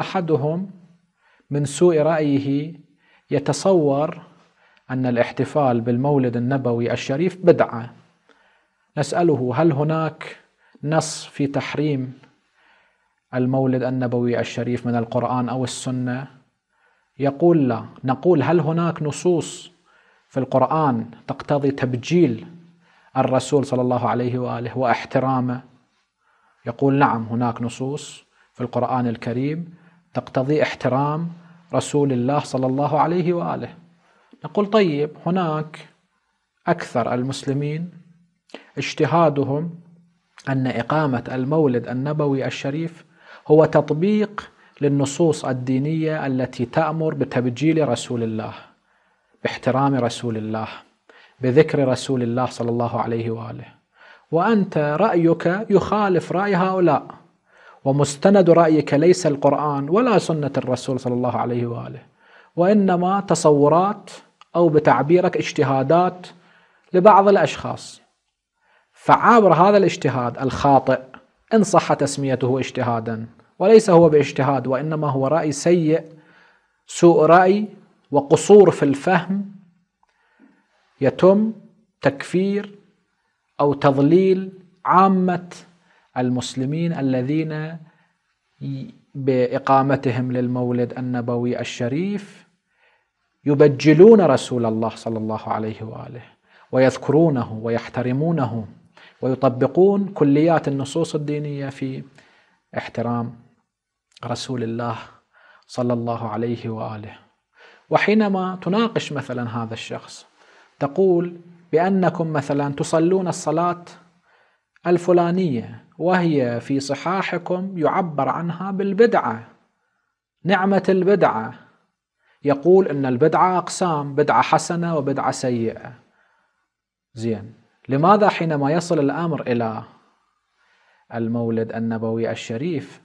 احدهم من سوء رايه يتصور ان الاحتفال بالمولد النبوي الشريف بدعه نساله هل هناك نص في تحريم المولد النبوي الشريف من القران او السنه يقول لا نقول هل هناك نصوص في القرآن تقتضي تبجيل الرسول صلى الله عليه وآله واحترامه يقول نعم هناك نصوص في القرآن الكريم تقتضي احترام رسول الله صلى الله عليه واله نقول طيب هناك اكثر المسلمين اجتهادهم ان اقامه المولد النبوي الشريف هو تطبيق للنصوص الدينيه التي تامر بتبجيل رسول الله باحترام رسول الله بذكر رسول الله صلى الله عليه واله وانت رايك يخالف راي هؤلاء ومستند رأيك ليس القرآن ولا سنة الرسول صلى الله عليه وآله وإنما تصورات أو بتعبيرك اجتهادات لبعض الأشخاص فعبر هذا الاجتهاد الخاطئ إن صح تسميته اجتهادا وليس هو باجتهاد وإنما هو رأي سيء سوء رأي وقصور في الفهم يتم تكفير أو تضليل عامة المسلمين الذين باقامتهم للمولد النبوي الشريف يبجلون رسول الله صلى الله عليه واله ويذكرونه ويحترمونه ويطبقون كليات النصوص الدينيه في احترام رسول الله صلى الله عليه واله وحينما تناقش مثلا هذا الشخص تقول بانكم مثلا تصلون الصلاه الفلانية وهي في صحاحكم يعبر عنها بالبدعة نعمة البدعة يقول أن البدعة أقسام بدعة حسنة وبدعة سيئة زين لماذا حينما يصل الأمر إلى المولد النبوي الشريف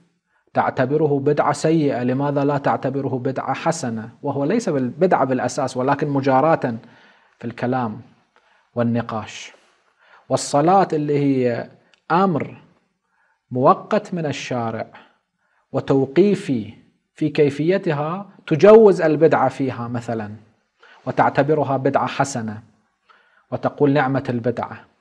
تعتبره بدعة سيئة لماذا لا تعتبره بدعة حسنة وهو ليس بدعة بالأساس ولكن مجاراة في الكلام والنقاش والصلاة اللي هي أمر مؤقت من الشارع وتوقيفي في كيفيتها تجوز البدعة فيها مثلا وتعتبرها بدعة حسنة وتقول نعمة البدعة